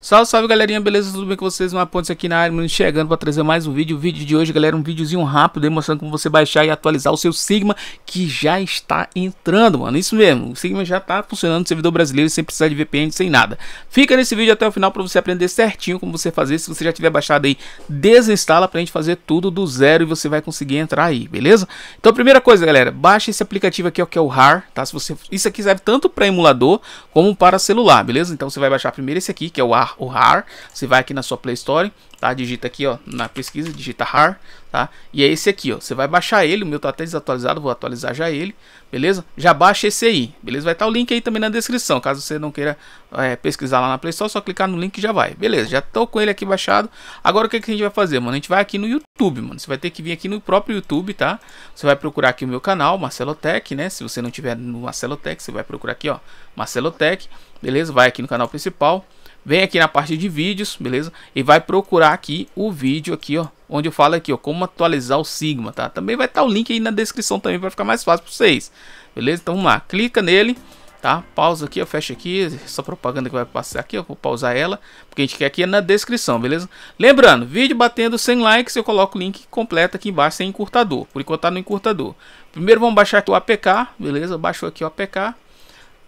Salve, salve galerinha, beleza? Tudo bem com vocês? Uma ponte aqui na área, mano, chegando para trazer mais um vídeo. O vídeo de hoje, galera, um videozinho rápido mostrando como você baixar e atualizar o seu Sigma que já está entrando, mano. Isso mesmo, o Sigma já está funcionando no servidor brasileiro sem precisar de VPN, sem nada. Fica nesse vídeo até o final para você aprender certinho como você fazer. Se você já tiver baixado aí, desinstala pra gente fazer tudo do zero e você vai conseguir entrar aí, beleza? Então, primeira coisa, galera, baixa esse aplicativo aqui, ó, que é o RAR, tá? Se você... Isso aqui serve tanto para emulador como para celular, beleza? Então você vai baixar primeiro esse aqui, que é o RAR o RAR. Você vai aqui na sua Play Store, tá? Digita aqui, ó, na pesquisa, digita RAR, tá? E é esse aqui, ó. Você vai baixar ele, o meu tá até desatualizado, vou atualizar já ele, beleza? Já baixa esse aí, beleza? Vai estar tá o link aí também na descrição, caso você não queira é, pesquisar lá na Play Store, só clicar no link e já vai. Beleza, já tô com ele aqui baixado. Agora o que, que a gente vai fazer, mano? A gente vai aqui no YouTube, mano. Você vai ter que vir aqui no próprio YouTube, tá? Você vai procurar aqui o meu canal, Marcelo Tech, né? Se você não tiver no Marcelo Tech, você vai procurar aqui, ó, Marcelo Tech, beleza? Vai aqui no canal principal, Vem aqui na parte de vídeos, beleza? E vai procurar aqui o vídeo aqui, ó, onde eu falo aqui, ó, como atualizar o Sigma, tá? Também vai estar tá o link aí na descrição também para ficar mais fácil para vocês. Beleza? Então vamos lá, clica nele tá? Pausa aqui, eu fecha aqui, essa propaganda que vai passar aqui, eu vou pausar ela, porque a gente quer aqui é na descrição, beleza? Lembrando, vídeo batendo 100 likes, eu coloco o link completo aqui embaixo, sem encurtador, por enquanto tá no encurtador. Primeiro vamos baixar aqui o APK, beleza? Baixou aqui o APK,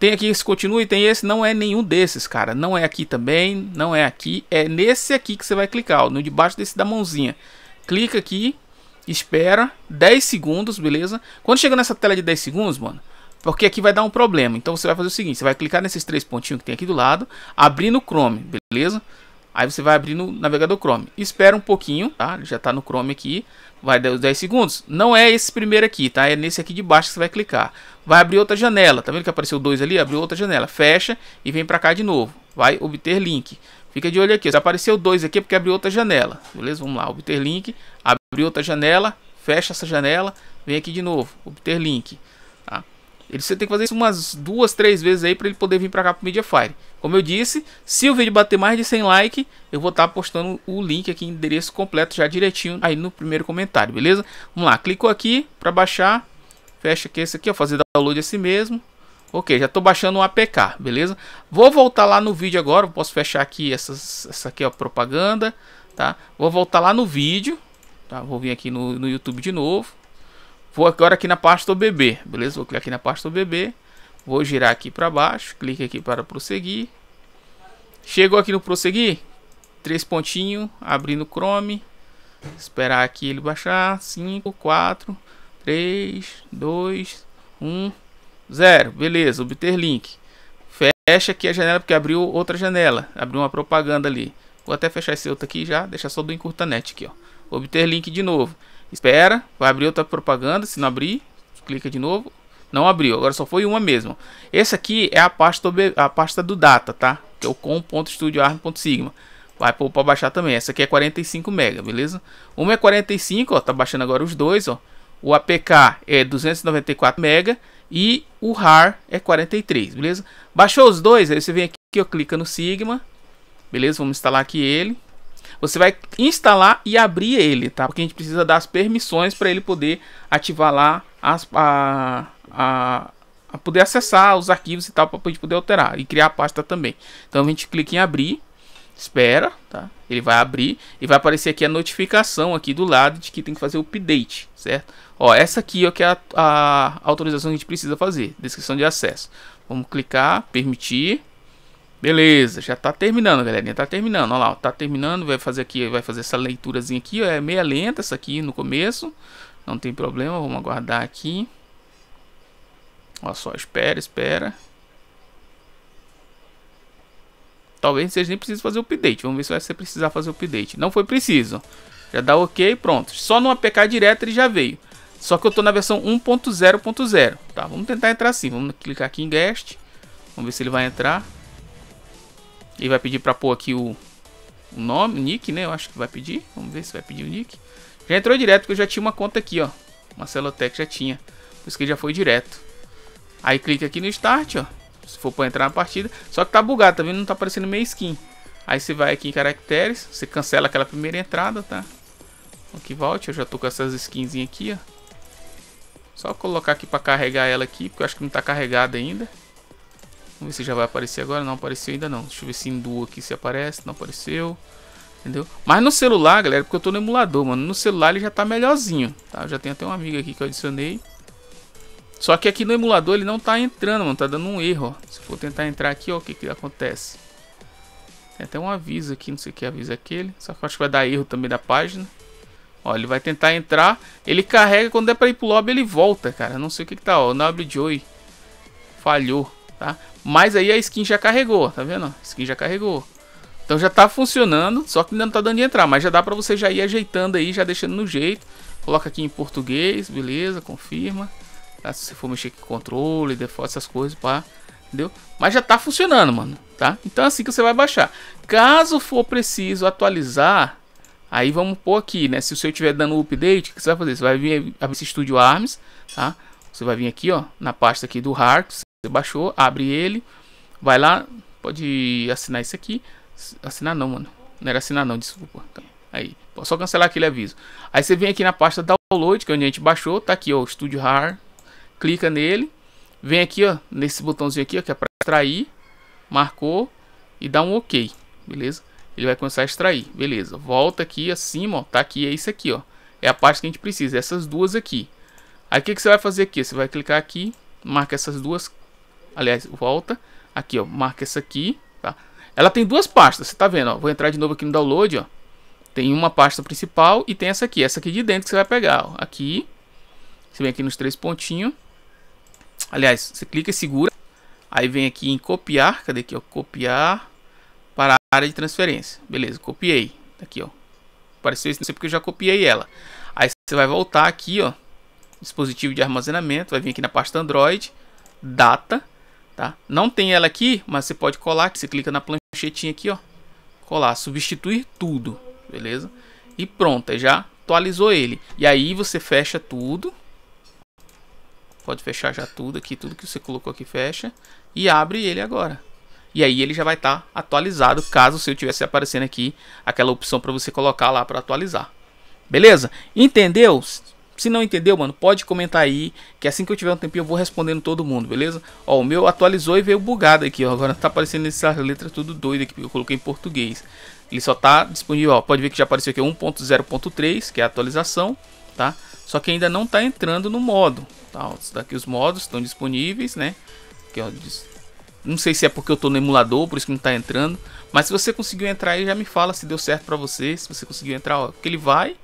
tem aqui esse continue, tem esse, não é nenhum desses, cara. Não é aqui também, não é aqui, é nesse aqui que você vai clicar, ó, no debaixo desse da mãozinha. Clica aqui, espera 10 segundos, beleza? Quando chega nessa tela de 10 segundos, mano, porque aqui vai dar um problema. Então você vai fazer o seguinte, você vai clicar nesses três pontinhos que tem aqui do lado, abrir no Chrome, beleza? Aí você vai abrir no navegador Chrome. Espera um pouquinho, tá? já está no Chrome aqui. Vai dar os 10 segundos. Não é esse primeiro aqui, tá? É nesse aqui de baixo que você vai clicar. Vai abrir outra janela. Tá vendo que apareceu dois ali? Abriu outra janela. Fecha e vem para cá de novo. Vai obter link. Fica de olho aqui. Já apareceu dois aqui porque abriu outra janela. Beleza? Vamos lá. Obter link. Abriu outra janela. Fecha essa janela. Vem aqui de novo. Obter link. Ele você tem que fazer isso umas duas, três vezes aí para ele poder vir para cá pro Mediafire. Como eu disse, se o vídeo bater mais de 100 like, eu vou estar tá postando o link aqui, endereço completo já direitinho aí no primeiro comentário, beleza? Vamos lá, clicou aqui para baixar, fecha aqui esse aqui, ó, fazer download assim mesmo. Ok, já estou baixando o APK, beleza? Vou voltar lá no vídeo agora, posso fechar aqui essas, essa aqui, ó, propaganda, tá? Vou voltar lá no vídeo, tá? Vou vir aqui no, no YouTube de novo. Vou agora aqui na pasta do beleza? Vou clicar aqui na pasta do Vou girar aqui para baixo. Clique aqui para prosseguir. Chegou aqui no prosseguir. Três pontinhos. Abrindo o Chrome. Esperar aqui ele baixar. 5, 4, 3, 2, 1, 0. Beleza, obter link. Fecha aqui a janela porque abriu outra janela. Abriu uma propaganda ali. Vou até fechar esse outro aqui já. Deixar só do encurtanet aqui, ó. Obter link de novo. Espera, vai abrir outra propaganda. Se não abrir, clica de novo. Não abriu, agora só foi uma mesmo. Essa aqui é a pasta do, a pasta do data, tá? Que é o com.studioarm.sigma. Vai para baixar também. Essa aqui é 45 MB, beleza? Uma é 45, ó, tá baixando agora os dois, ó. O APK é 294 MB e o RAR é 43, beleza? Baixou os dois, aí você vem aqui, ó, clica no Sigma. Beleza? Vamos instalar aqui ele. Você vai instalar e abrir ele, tá? Porque a gente precisa das permissões para ele poder ativar lá as, a, a, a, poder acessar os arquivos e tal para a gente poder alterar e criar a pasta também. Então a gente clica em abrir, espera, tá? Ele vai abrir e vai aparecer aqui a notificação aqui do lado de que tem que fazer o update, certo? Ó, essa aqui é o que é a, a autorização que a gente precisa fazer, descrição de acesso. Vamos clicar, permitir Beleza, já tá terminando, galerinha, tá terminando, olha lá, está tá terminando, vai fazer aqui, vai fazer essa leiturazinha aqui, é meia lenta essa aqui no começo, não tem problema, vamos aguardar aqui. Olha só, espera, espera. Talvez vocês nem precisem fazer o update, vamos ver se vai ser precisar fazer o update. Não foi preciso, já dá ok, pronto, só no APK direto ele já veio. Só que eu tô na versão 1.0.0, tá, vamos tentar entrar assim, vamos clicar aqui em guest, vamos ver se ele vai entrar. Ele vai pedir para pôr aqui o, o nome, o nick, né? Eu acho que vai pedir. Vamos ver se vai pedir o nick. Já entrou direto, porque eu já tinha uma conta aqui, ó. Marcelotec já tinha. Por isso que já foi direto. Aí clica aqui no Start, ó. Se for para entrar na partida. Só que tá bugado, tá vendo? Não tá aparecendo meia skin. Aí você vai aqui em caracteres. Você cancela aquela primeira entrada, tá? Aqui então volte. Eu já tô com essas skins aqui, ó. Só colocar aqui para carregar ela aqui, porque eu acho que não tá carregada ainda. Vamos ver se já vai aparecer agora. Não apareceu ainda não. Deixa eu ver se em duo aqui se aparece. Não apareceu. Entendeu? Mas no celular, galera, porque eu tô no emulador, mano. No celular ele já tá melhorzinho, tá? Eu já tenho até um amigo aqui que eu adicionei. Só que aqui no emulador ele não tá entrando, mano. Tá dando um erro, ó. Se for tentar entrar aqui, ó, o que que acontece? Tem até um aviso aqui, não sei o que aviso é aquele. Só que eu acho que vai dar erro também da página. Ó, ele vai tentar entrar. Ele carrega, quando é pra ir pro lobby ele volta, cara. Não sei o que que tá, ó. O Nobre falhou tá? Mas aí a skin já carregou, tá vendo? A skin já carregou. Então já tá funcionando, só que ainda não tá dando de entrar, mas já dá pra você já ir ajeitando aí, já deixando no jeito. Coloca aqui em português, beleza, confirma. Tá? Se você for mexer com controle, default, essas coisas, pá, entendeu? Mas já tá funcionando, mano, tá? Então é assim que você vai baixar. Caso for preciso atualizar, aí vamos pôr aqui, né? Se o seu tiver dando update, o que você vai fazer? Você vai vir abrir esse Studio Arms, tá? Você vai vir aqui, ó, na pasta aqui do Hard, você baixou, abre ele, vai lá, pode assinar isso aqui. Assinar não, mano. Não era assinar não, desculpa. Tá. Aí, posso só cancelar aquele aviso. Aí você vem aqui na pasta download, que é onde a gente baixou, tá aqui, ó, o Studio RAR. Clica nele, vem aqui, ó, nesse botãozinho aqui, ó, que é para extrair. Marcou e dá um OK, beleza? Ele vai começar a extrair, beleza. Volta aqui acima, ó, tá aqui, é isso aqui, ó. É a parte que a gente precisa, essas duas aqui. Aí o que, que você vai fazer aqui? Você vai clicar aqui, marca essas duas, aliás, volta, aqui, ó, marca essa aqui, tá? Ela tem duas pastas, você tá vendo, ó, vou entrar de novo aqui no download, ó, tem uma pasta principal e tem essa aqui, essa aqui de dentro que você vai pegar, ó, aqui, você vem aqui nos três pontinhos, aliás, você clica e segura, aí vem aqui em copiar, cadê aqui, ó, copiar para a área de transferência, beleza, copiei, tá aqui, ó, apareceu isso, não sei porque eu já copiei ela, aí você vai voltar aqui, ó, dispositivo de armazenamento, vai vir aqui na pasta Android, data, Tá? Não tem ela aqui, mas você pode colar. Você clica na planchetinha aqui, ó. Colar, substituir tudo, beleza? E pronto, já atualizou ele. E aí você fecha tudo. Pode fechar já tudo aqui, tudo que você colocou aqui fecha. E abre ele agora. E aí ele já vai estar tá atualizado, caso o seu tivesse aparecendo aqui aquela opção para você colocar lá para atualizar. Beleza? Entendeu? Se não entendeu, mano, pode comentar aí, que assim que eu tiver um tempinho eu vou respondendo todo mundo, beleza? Ó, o meu atualizou e veio bugado aqui, ó. Agora tá aparecendo essas letras tudo doido aqui, porque eu coloquei em português. Ele só tá disponível, ó, pode ver que já apareceu aqui 1.0.3, que é a atualização, tá? Só que ainda não tá entrando no modo, tá? Daqui os modos estão disponíveis, né? Aqui, ó, não sei se é porque eu tô no emulador, por isso que não tá entrando. Mas se você conseguiu entrar aí, já me fala se deu certo pra você. Se você conseguiu entrar, ó, porque ele vai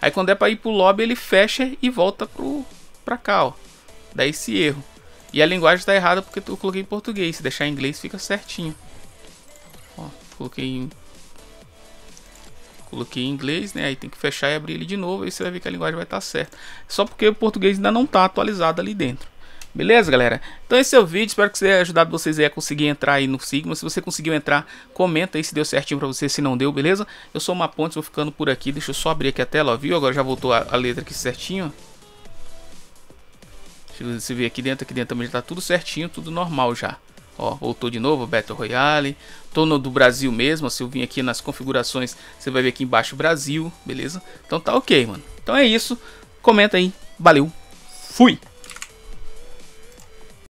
Aí quando é para ir pro lobby, ele fecha e volta pro, pra cá, ó. Dá esse erro. E a linguagem tá errada porque eu coloquei em português. Se deixar em inglês fica certinho. Ó, coloquei em... Coloquei em inglês, né? Aí tem que fechar e abrir ele de novo. Aí você vai ver que a linguagem vai estar tá certa. Só porque o português ainda não tá atualizado ali dentro. Beleza, galera? Então esse é o vídeo, espero que tenha ajudado vocês aí a conseguir entrar aí no Sigma. Se você conseguiu entrar, comenta aí se deu certinho pra você, se não deu, beleza? Eu sou uma ponte, vou ficando por aqui, deixa eu só abrir aqui a tela, ó, viu? Agora já voltou a, a letra aqui certinho. Você vê aqui dentro, aqui dentro também já tá tudo certinho, tudo normal já. Ó, voltou de novo, Battle Royale. Tô no do Brasil mesmo, se eu vim aqui nas configurações, você vai ver aqui embaixo Brasil, beleza? Então tá ok, mano. Então é isso, comenta aí, valeu, fui!